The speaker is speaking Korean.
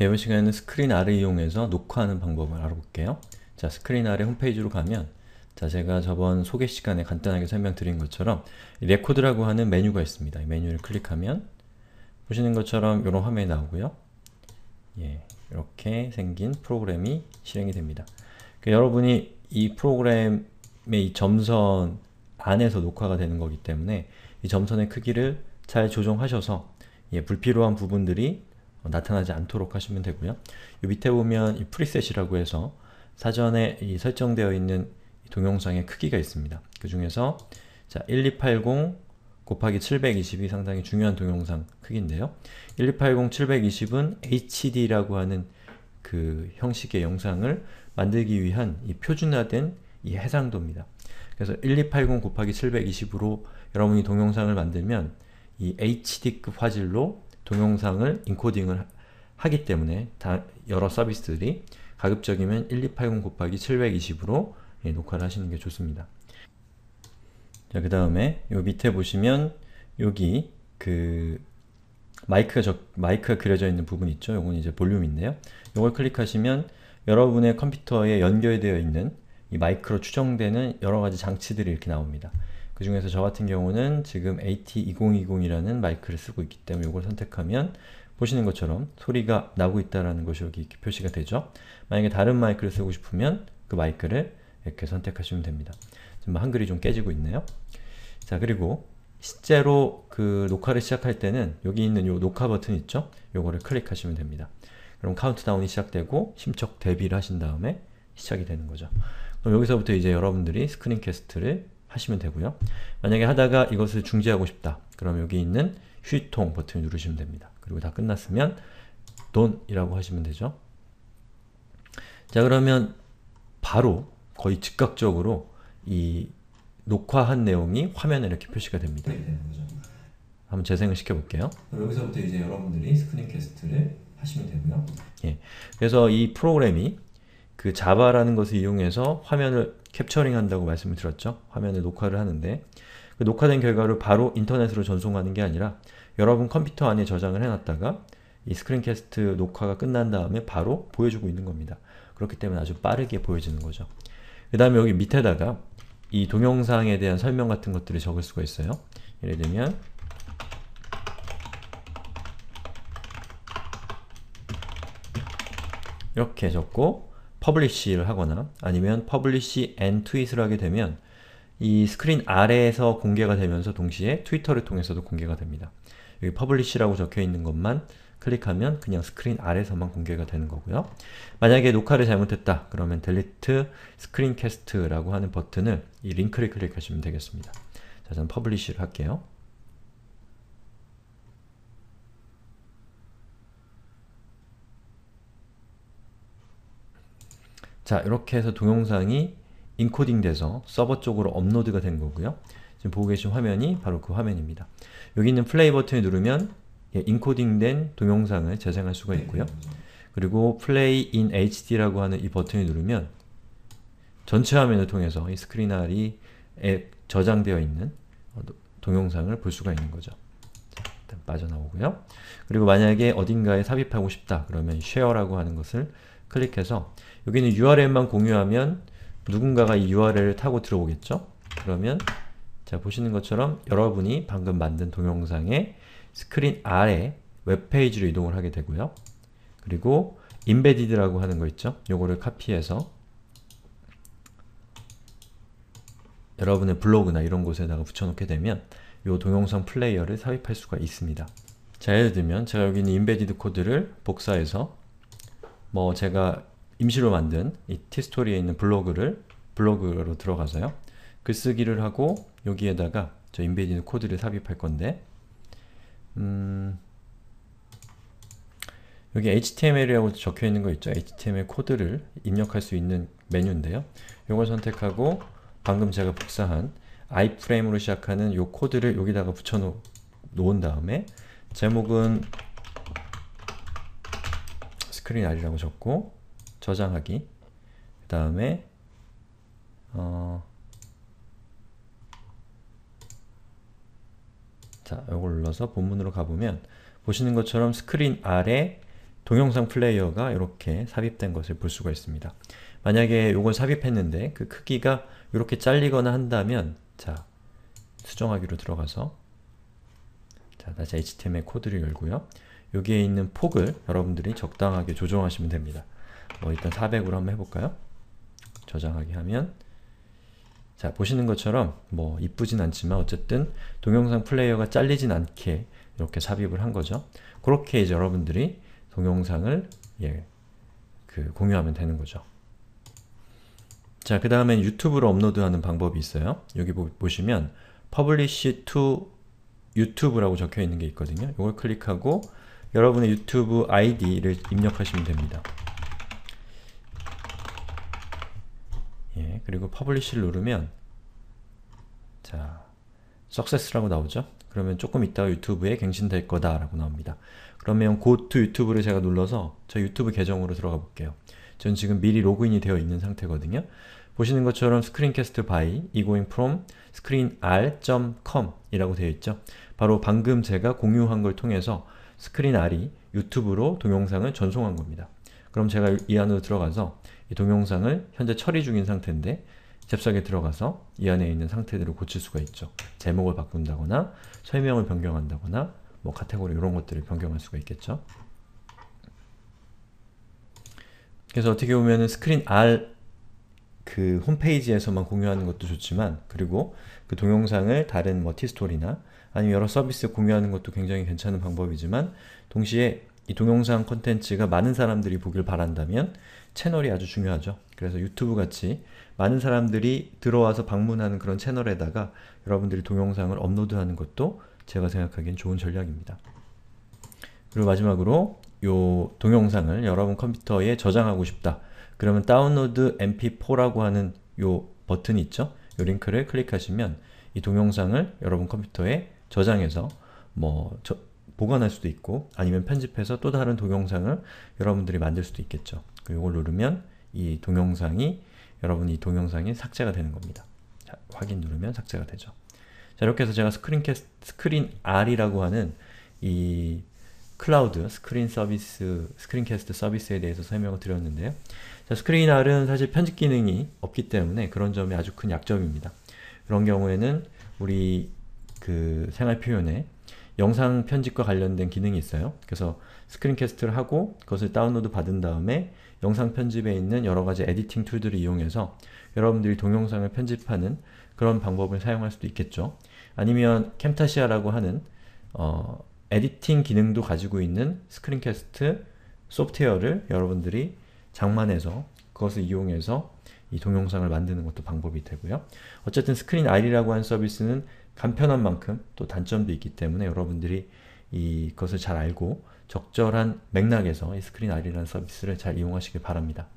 이번 시간에는 스크린 아을 이용해서 녹화하는 방법을 알아볼게요. 자, 스크린 아래 홈페이지로 가면 자, 제가 저번 소개 시간에 간단하게 설명드린 것처럼 레코드라고 하는 메뉴가 있습니다. 메뉴를 클릭하면 보시는 것처럼 이런 화면이 나오고요. 예, 이렇게 생긴 프로그램이 실행이 됩니다. 그러니까 여러분이 이 프로그램의 이 점선 안에서 녹화가 되는 거기 때문에 이 점선의 크기를 잘 조정하셔서 예, 불필요한 부분들이 뭐 나타나지 않도록 하시면 되고요. 이 밑에 보면 이 프리셋이라고 해서 사전에 이 설정되어 있는 동영상의 크기가 있습니다. 그 중에서 자1 2 8 0 곱하기 720이 상당히 중요한 동영상 크기인데요. 1 2 8 0 720은 HD라고 하는 그 형식의 영상을 만들기 위한 이 표준화된 이 해상도입니다. 그래서 1 2 8 0 곱하기 720으로 여러분이 동영상을 만들면 이 HD급 화질로 동영상을 인코딩을 하기 때문에 여러 서비스들이 가급적이면 1280 곱하기 720으로 예, 녹화를 하시는 게 좋습니다. 자, 그 다음에 요 밑에 보시면 여기 그 마이크가 적, 마이크가 그려져 있는 부분 있죠? 요건 이제 볼륨인데요. 요걸 클릭하시면 여러분의 컴퓨터에 연결되어 있는 이 마이크로 추정되는 여러 가지 장치들이 이렇게 나옵니다. 그 중에서 저 같은 경우는 지금 AT2020이라는 마이크를 쓰고 있기 때문에 이걸 선택하면 보시는 것처럼 소리가 나고 있다는 것이 여기 표시가 되죠. 만약에 다른 마이크를 쓰고 싶으면 그 마이크를 이렇게 선택하시면 됩니다. 지금 한글이 좀 깨지고 있네요. 자 그리고 실제로 그 녹화를 시작할 때는 여기 있는 요 녹화 버튼 있죠? 요거를 클릭하시면 됩니다. 그럼 카운트다운이 시작되고 심척 대비를 하신 다음에 시작이 되는 거죠. 그럼 여기서부터 이제 여러분들이 스크린캐스트를 하시면 되고요. 만약에 하다가 이것을 중지하고 싶다. 그럼 여기 있는 휴통 버튼을 누르시면 됩니다. 그리고 다 끝났으면 don이라고 하시면 되죠. 자 그러면 바로 거의 즉각적으로 이 녹화한 내용이 화면에 이렇게 표시가 됩니다. 네, 네, 한번 재생을 시켜볼게요. 여기서부터 이제 여러분들이 스크린캐스트를 하시면 되고요. 예, 그래서 이 프로그램이 그 자바라는 것을 이용해서 화면을 캡처링 한다고 말씀을 드렸죠. 화면을 녹화를 하는데 그 녹화된 결과를 바로 인터넷으로 전송하는 게 아니라 여러분 컴퓨터 안에 저장을 해놨다가 이 스크린캐스트 녹화가 끝난 다음에 바로 보여주고 있는 겁니다. 그렇기 때문에 아주 빠르게 보여지는 거죠. 그 다음에 여기 밑에다가 이 동영상에 대한 설명 같은 것들을 적을 수가 있어요. 예를 들면 이렇게 적고 publish를 하거나 아니면 publish and tweet을 하게 되면 이 스크린 아래에서 공개가 되면서 동시에 트위터를 통해서도 공개가 됩니다. 여기 publish라고 적혀있는 것만 클릭하면 그냥 스크린 아래서만 에 공개가 되는 거고요. 만약에 녹화를 잘못했다 그러면 delete screencast라고 하는 버튼을 이 링크를 클릭하시면 되겠습니다. 자, 저는 publish를 할게요. 자 이렇게 해서 동영상이 인코딩 돼서 서버 쪽으로 업로드가 된 거고요. 지금 보고 계신 화면이 바로 그 화면입니다. 여기 있는 플레이 버튼을 누르면 예, 인코딩된 동영상을 재생할 수가 있고요. 그리고 플레이 인 HD라고 하는 이 버튼을 누르면 전체 화면을 통해서 이 스크린알이 앱 저장되어 있는 동영상을 볼 수가 있는 거죠. 자, 일단 빠져나오고요. 그리고 만약에 어딘가에 삽입하고 싶다 그러면 share라고 하는 것을 클릭해서 여기는 URL만 공유하면 누군가가 이 URL을 타고 들어오겠죠? 그러면 자 보시는 것처럼 여러분이 방금 만든 동영상의 스크린 아래 웹페이지로 이동을 하게 되고요. 그리고 embedded라고 하는 거 있죠? 요거를 카피해서 여러분의 블로그나 이런 곳에다가 붙여놓게 되면 이 동영상 플레이어를 삽입할 수가 있습니다. 자 예를 들면 제가 여기 있는 embedded 코드를 복사해서 뭐 제가 임시로 만든 이 티스토리에 있는 블로그를 블로그로 들어가서요. 글쓰기를 하고 여기에다가 저 인베이디드 코드를 삽입할 건데 음, 여기 HTML이라고 적혀 있는 거 있죠? HTML 코드를 입력할 수 있는 메뉴인데요. 이걸 선택하고 방금 제가 복사한 iframe으로 시작하는 이 코드를 여기다가 붙여 놓은 다음에 제목은 스크린 아이라고 적고 저장하기 그 다음에 어, 자, 이걸 눌러서 본문으로 가보면 보시는 것처럼 스크린 아래 동영상 플레이어가 이렇게 삽입된 것을 볼 수가 있습니다. 만약에 이걸 삽입했는데 그 크기가 이렇게 잘리거나 한다면 자, 수정하기로 들어가서 자, 다시 HTML 코드를 열고요. 여기에 있는 폭을 여러분들이 적당하게 조정하시면 됩니다. 뭐 일단 400으로 한번 해볼까요? 저장하기 하면 자 보시는 것처럼 뭐 이쁘진 않지만 어쨌든 동영상 플레이어가 잘리진 않게 이렇게 삽입을 한 거죠. 그렇게 이제 여러분들이 동영상을 예, 그 공유하면 되는 거죠. 자, 그 다음엔 유튜브로 업로드하는 방법이 있어요. 여기 보, 시면 publish to 유튜브라고 적혀 있는 게 있거든요. 이걸 클릭하고 여러분의 유튜브 아이디를 입력하시면 됩니다. 예, 그리고 퍼블리시를 누르면 자, success라고 나오죠? 그러면 조금 있다가 유튜브에 갱신될 거다 라고 나옵니다. 그러면 go to 유튜브를 제가 눌러서 저 유튜브 계정으로 들어가 볼게요. 전 지금 미리 로그인이 되어 있는 상태거든요. 보시는 것처럼 screencast by egoing from screenr.com 이라고 되어 있죠. 바로 방금 제가 공유한 걸 통해서 스크린 R이 유튜브로 동영상을 전송한 겁니다. 그럼 제가 이 안으로 들어가서 이 동영상을 현재 처리 중인 상태인데 잽싸게 들어가서 이 안에 있는 상태대로 고칠 수가 있죠. 제목을 바꾼다거나 설명을 변경한다거나 뭐 카테고리 이런 것들을 변경할 수가 있겠죠. 그래서 어떻게 보면 스크린 R 그 홈페이지에서만 공유하는 것도 좋지만 그리고 그 동영상을 다른 뭐 티스토리나 아니면 여러 서비스 공유하는 것도 굉장히 괜찮은 방법이지만 동시에 이 동영상 콘텐츠가 많은 사람들이 보길 바란다면 채널이 아주 중요하죠. 그래서 유튜브 같이 많은 사람들이 들어와서 방문하는 그런 채널에다가 여러분들이 동영상을 업로드하는 것도 제가 생각하기엔 좋은 전략입니다. 그리고 마지막으로 이 동영상을 여러분 컴퓨터에 저장하고 싶다. 그러면 다운로드 mp4라고 하는 이버튼 있죠? 이 링크를 클릭하시면 이 동영상을 여러분 컴퓨터에 저장해서 뭐 저, 보관할 수도 있고 아니면 편집해서 또 다른 동영상을 여러분들이 만들 수도 있겠죠. 이걸 누르면 이 동영상이 여러분 이 동영상이 삭제가 되는 겁니다. 자, 확인 누르면 삭제가 되죠. 자, 이렇게 해서 제가 스크린캐스, 스크린 R이라고 하는 이 클라우드 스크린 서비스, 스크린캐스트 서비스에 대해서 설명을 드렸는데요. 자, 스크린 R은 사실 편집 기능이 없기 때문에 그런 점이 아주 큰 약점입니다. 그런 경우에는 우리 그 생활 표현에 영상 편집과 관련된 기능이 있어요. 그래서 스크린캐스트를 하고 그것을 다운로드 받은 다음에 영상 편집에 있는 여러가지 에디팅 툴들을 이용해서 여러분들이 동영상을 편집하는 그런 방법을 사용할 수도 있겠죠. 아니면 캠타시아라고 하는 어, 에디팅 기능도 가지고 있는 스크린캐스트 소프트웨어를 여러분들이 장만해서 그것을 이용해서 이 동영상을 만드는 것도 방법이 되고요. 어쨌든 스크린 아이라고 하는 서비스는 간편한 만큼 또 단점도 있기 때문에 여러분들이 이것을 잘 알고 적절한 맥락에서 이 스크린 아이라는 서비스를 잘 이용하시길 바랍니다.